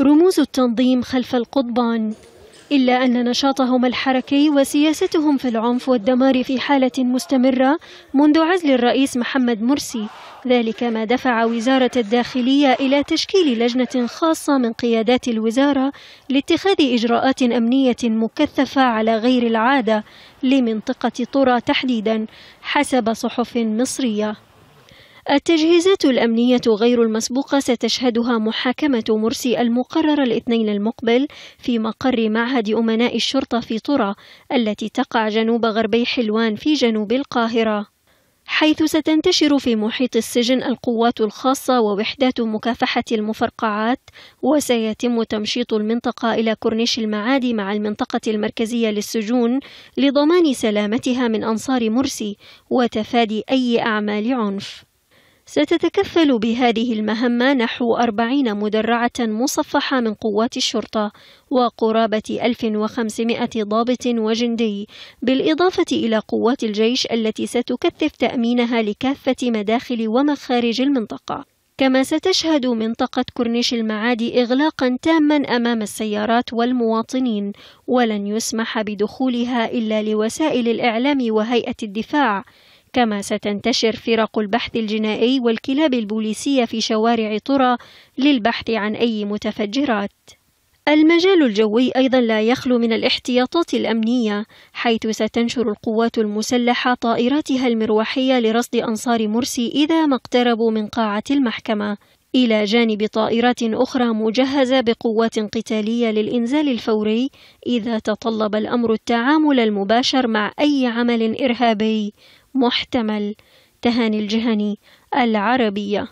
رموز التنظيم خلف القضبان إلا أن نشاطهم الحركي وسياستهم في العنف والدمار في حالة مستمرة منذ عزل الرئيس محمد مرسي ذلك ما دفع وزارة الداخلية إلى تشكيل لجنة خاصة من قيادات الوزارة لاتخاذ إجراءات أمنية مكثفة على غير العادة لمنطقة طرى تحديدا حسب صحف مصرية التجهيزات الأمنية غير المسبوقة ستشهدها محاكمة مرسي المقررة الاثنين المقبل في مقر معهد أمناء الشرطة في طرة التي تقع جنوب غربي حلوان في جنوب القاهرة حيث ستنتشر في محيط السجن القوات الخاصة ووحدات مكافحة المفرقعات وسيتم تمشيط المنطقة إلى كورنيش المعادي مع المنطقة المركزية للسجون لضمان سلامتها من أنصار مرسي وتفادي أي أعمال عنف ستتكفل بهذه المهمة نحو أربعين مدرعة مصفحة من قوات الشرطة وقرابة 1500 ضابط وجندي بالإضافة إلى قوات الجيش التي ستكثف تأمينها لكافة مداخل ومخارج المنطقة كما ستشهد منطقة كورنيش المعادي إغلاقا تاما أمام السيارات والمواطنين ولن يسمح بدخولها إلا لوسائل الإعلام وهيئة الدفاع كما ستنتشر فرق البحث الجنائي والكلاب البوليسية في شوارع طرى للبحث عن أي متفجرات. المجال الجوي أيضا لا يخلو من الاحتياطات الأمنية، حيث ستنشر القوات المسلحة طائراتها المروحية لرصد أنصار مرسي إذا ما اقتربوا من قاعة المحكمة، إلى جانب طائرات أخرى مجهزة بقوات قتالية للإنزال الفوري إذا تطلب الأمر التعامل المباشر مع أي عمل إرهابي، محتمل تهاني الجهني العربية